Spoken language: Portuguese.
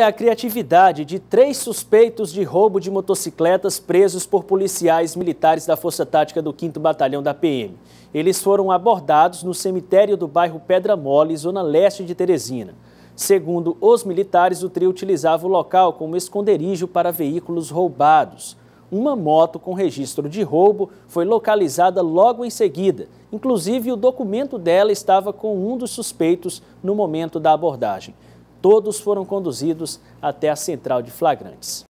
Olha a criatividade de três suspeitos de roubo de motocicletas presos por policiais militares da Força Tática do 5 Batalhão da PM. Eles foram abordados no cemitério do bairro Pedra Mole, zona leste de Teresina. Segundo os militares, o trio utilizava o local como esconderijo para veículos roubados. Uma moto com registro de roubo foi localizada logo em seguida. Inclusive, o documento dela estava com um dos suspeitos no momento da abordagem. Todos foram conduzidos até a central de flagrantes.